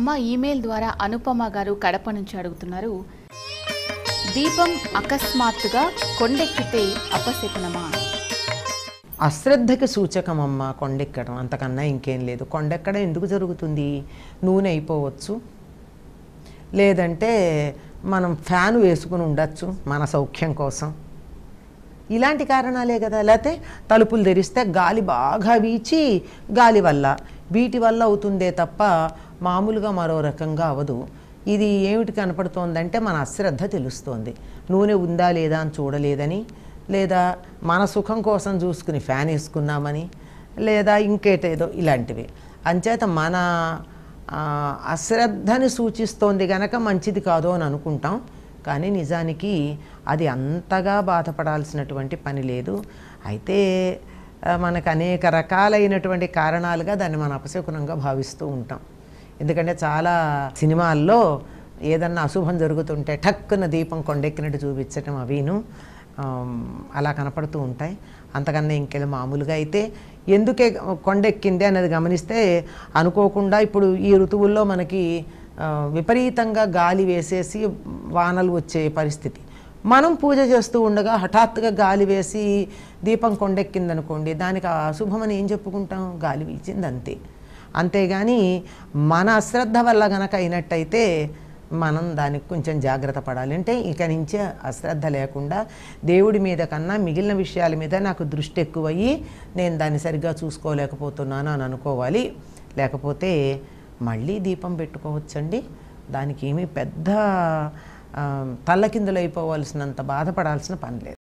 అమ్మ ఈమెయిల్ ద్వారా అనుపమ గారు కడప నుంచి అడుగుతున్నారు దీపం అకస్మాత్తుగా కొండెక్కితే అపశకునమా అశ్రద్ధకి అమ్మ కొండెక్కడం అంతకన్నా ఇంకేం లేదు కొండెక్కడం ఎందుకు జరుగుతుంది నూనె అయిపోవచ్చు లేదంటే మనం ఫ్యాన్ వేసుకుని ఉండొచ్చు మన సౌఖ్యం కోసం ఇలాంటి కారణాలే కదా లేకపోతే తలుపులు తెరిస్తే గాలి బాగా వీచి గాలి వల్ల వీటి వల్ల అవుతుందే తప్ప మామూలుగా మరో రకంగా అవదు ఇది ఏమిటి కనపడుతోందంటే మన అశ్రద్ధ తెలుస్తోంది నూనె ఉందా లేదా అని చూడలేదని లేదా మన సుఖం కోసం చూసుకుని ఫ్యాన్ వేసుకున్నామని లేదా ఇంకేటేదో ఇలాంటివి అంచేత మన అశ్రద్ధని సూచిస్తోంది గనక మంచిది కాదు అని అనుకుంటాం కానీ నిజానికి అది అంతగా బాధపడాల్సినటువంటి పని లేదు అయితే మనకు అనేక రకాలైనటువంటి కారణాలుగా దాన్ని మనం అపశకునంగా భావిస్తూ ఉంటాం ఎందుకంటే చాలా సినిమాల్లో ఏదన్నా అశుభం జరుగుతుంటే ఠక్కున దీపం కొండెక్కినట్టు చూపించటం అవిను అలా కనపడుతూ ఉంటాయి అంతకన్నా ఇంకెళ్ళి మామూలుగా అయితే ఎందుకే కొండెక్కింది అనేది గమనిస్తే అనుకోకుండా ఇప్పుడు ఈ ఋతువుల్లో మనకి విపరీతంగా గాలి వేసేసి వానలు వచ్చే పరిస్థితి మనం పూజ చేస్తూ ఉండగా హఠాత్తుగా గాలి వేసి దీపం కొండెక్కిందనుకోండి దానికి అశుభం అని ఏం చెప్పుకుంటాం గాలి వీచింది అంతే అంతేగాని మన అశ్రద్ధ వల్ల గనక అయినట్టయితే మనం దానికి కొంచెం జాగ్రత్త పడాలి అంటే ఇక నుంచి అశ్రద్ధ లేకుండా దేవుడి మీద కన్నా మిగిలిన విషయాల మీద నాకు దృష్టి ఎక్కువయ్యి నేను దాన్ని సరిగ్గా చూసుకోలేకపోతున్నాను అని అనుకోవాలి లేకపోతే మళ్ళీ దీపం పెట్టుకోవచ్చండి దానికి ఏమీ పెద్ద తల్లకిందులు అయిపోవాల్సినంత బాధపడాల్సిన పని లేదు